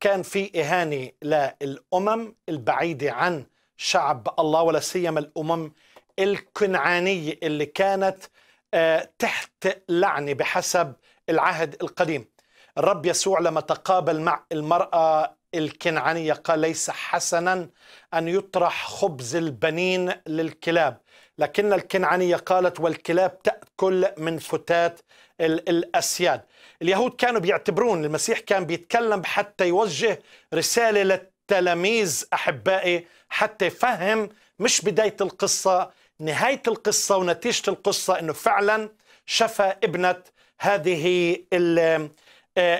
كان في إهانة للأمم البعيدة عن شعب الله ولا سيما الأمم الكنعانية اللي كانت آه، تحت لعنة بحسب العهد القديم الرب يسوع لما تقابل مع المرأة الكنعانية قال ليس حسنا أن يطرح خبز البنين للكلاب لكن الكنعانية قالت والكلاب تأتي كل من فتات الأسياد اليهود كانوا بيعتبرون المسيح كان بيتكلم حتى يوجه رسالة للتلاميذ أحبائي حتى يفهم مش بداية القصة نهاية القصة ونتيجة القصة أنه فعلا شفى ابنة هذه آه،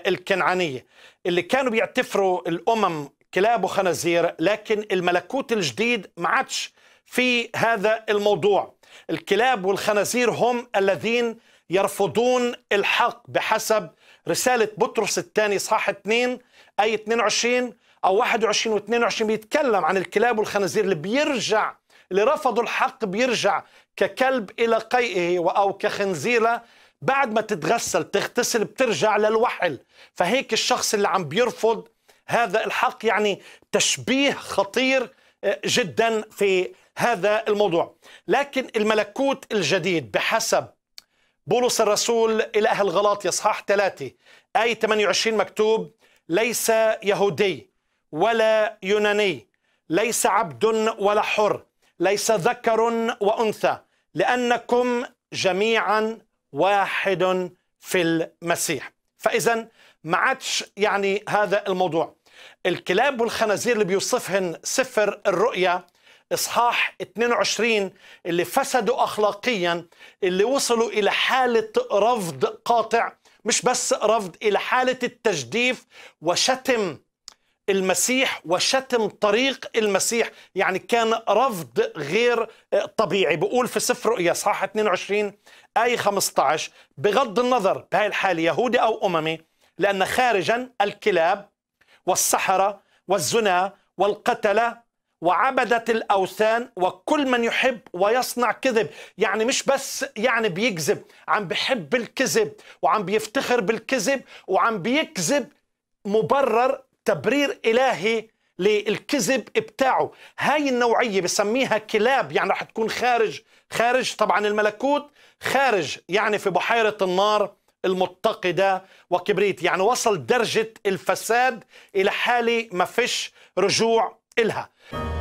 الكنعانية اللي كانوا بيعتفروا الأمم كلاب وخنازير لكن الملكوت الجديد ما عادش في هذا الموضوع الكلاب والخنازير هم الذين يرفضون الحق بحسب رسالة بطرس الثاني صح 2 أي 22 أو 21 و 22 بيتكلم عن الكلاب والخنازير اللي بيرجع اللي رفضوا الحق بيرجع ككلب إلى قيئه أو كخنزيرة بعد ما تتغسل تغتسل بترجع للوحل فهيك الشخص اللي عم بيرفض هذا الحق يعني تشبيه خطير جدا في هذا الموضوع لكن الملكوت الجديد بحسب بولس الرسول إلى أهل غلاطيا إصحاح ثلاثة آية 28 مكتوب ليس يهودي ولا يوناني ليس عبد ولا حر ليس ذكر وأنثى لأنكم جميعا واحد في المسيح فإذا ما عادش يعني هذا الموضوع الكلاب والخنازير اللي بيوصفهن سفر الرؤيا إصحاح 22 اللي فسدوا أخلاقيا اللي وصلوا إلى حالة رفض قاطع مش بس رفض إلى حالة التجديف وشتم المسيح وشتم طريق المسيح يعني كان رفض غير طبيعي بقول في سفر رؤيا اصحاح 22 اي 15 بغض النظر بهاي الحالة يهودي أو أممي لأن خارجا الكلاب والسحرة والزنا والقتلة وعبدة الأوثان وكل من يحب ويصنع كذب يعني مش بس يعني بيكذب عم بحب الكذب وعم بيفتخر بالكذب وعم بيكذب مبرر تبرير إلهي للكذب بتاعه هاي النوعية بسميها كلاب يعني رح تكون خارج خارج طبعا الملكوت خارج يعني في بحيرة النار المتقدة وكبريت يعني وصل درجة الفساد إلى حالة ما فيش رجوع إلها